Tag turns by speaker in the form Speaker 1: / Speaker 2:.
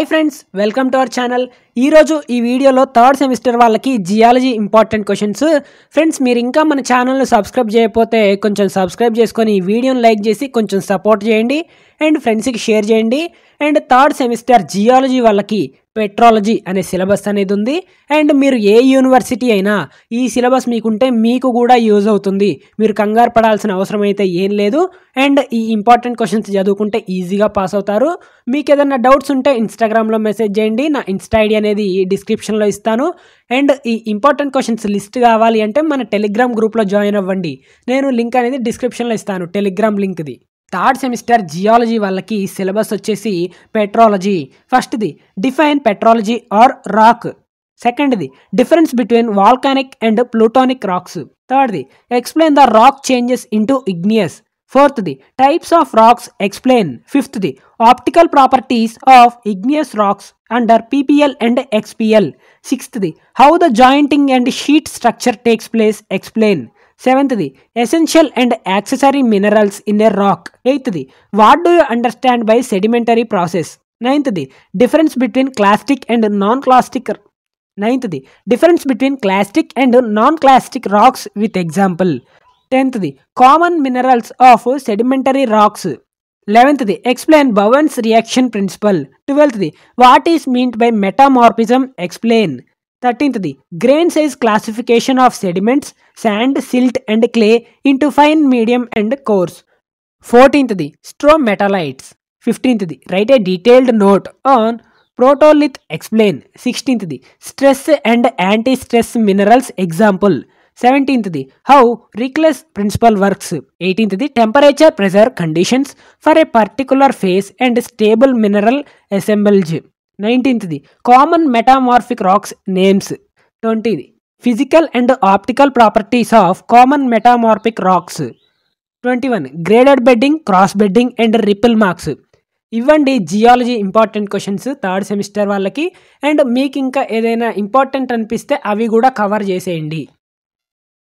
Speaker 1: Hi friends welcome to our channel ఈరోజు ఈ వీడియోలో థర్డ్ సెమిస్టర్ వాళ్ళకి జియాలజీ ఇంపార్టెంట్ క్వశ్చన్స్ ఫ్రెండ్స్ మీరు ఇంకా మన ఛానల్ను సబ్స్క్రైబ్ చేయకపోతే కొంచెం సబ్స్క్రైబ్ చేసుకొని ఈ వీడియోని లైక్ చేసి కొంచెం సపోర్ట్ చేయండి అండ్ ఫ్రెండ్స్కి షేర్ చేయండి అండ్ థర్డ్ సెమిస్టర్ జియాలజీ వాళ్ళకి పెట్రాలజీ అనే సిలబస్ అనేది ఉంది అండ్ మీరు ఏ యూనివర్సిటీ అయినా ఈ సిలబస్ మీకుంటే మీకు కూడా యూజ్ అవుతుంది మీరు కంగారు పడాల్సిన అవసరం అయితే ఏం లేదు అండ్ ఈ ఇంపార్టెంట్ క్వశ్చన్స్ చదువుకుంటే ఈజీగా పాస్ అవుతారు మీకు ఏదైనా డౌట్స్ ఉంటే ఇన్స్టాగ్రామ్లో మెసేజ్ చేయండి నా ఇన్స్టా ఐడి అనేది డిస్క్రిప్షన్లో ఇస్తాను అండ్ ఈ ఇంపార్టెంట్ క్వశ్చన్స్ లిస్ట్ కావాలి అంటే మన టెలిగ్రామ్ గ్రూప్లో జాయిన్ అవ్వండి నేను లింక్ అనేది డిస్క్రిప్షన్లో ఇస్తాను టెలిగ్రామ్ లింక్ది థర్డ్ సెమిస్టర్ జియాలజీ వాళ్ళకి సిలబస్ వచ్చేసి పెట్రాలజీ ఫస్ట్ది డిఫైన్ పెట్రాలజీ ఆర్ రాక్ సెకండ్ది difference between volcanic and plutonic rocks థర్డ్ది explain the rock changes into igneous ఫోర్త్ది టైప్స్ ఆఫ్ రాక్స్ ఎక్స్ప్లెయిన్ ఫిఫ్త్ది optical properties of igneous rocks under PPL and XPL సిక్స్త్ది how the jointing and sheet structure takes place explain Seventhly, essential and accessory minerals in a rock. Eighthly, what do you understand by sedimentary process? Ninthly, difference between clastic and non-clastic. Ninthly, difference between clastic and non-clastic rocks with example. Tenthly, common minerals of sedimentary rocks. Eleventhly, explain Bowen's reaction principle. Twelfthly, what is meant by metamorphism? Explain. 13th, grain size classification of sediments, sand, silt and clay into fine, medium and coarse. 14th, straw Stromatolites. 15th, write a detailed note on protolith explain. 16th, stress and anti-stress minerals example. 17th, how Reckless principle works. 18th, temperature pressure conditions for a particular phase and stable mineral assemblage. నైన్టీన్త్ది common metamorphic rocks names ట్వంటీది physical and optical properties of common metamorphic rocks twenty one graded bedding cross bedding and ripple marks ఇవ్వండి geology important questions third semester వాళ్ళకి and మీకు ఇంకా ఏదైనా important అనిపిస్తే అవి కూడా కవర్ చేసేయండి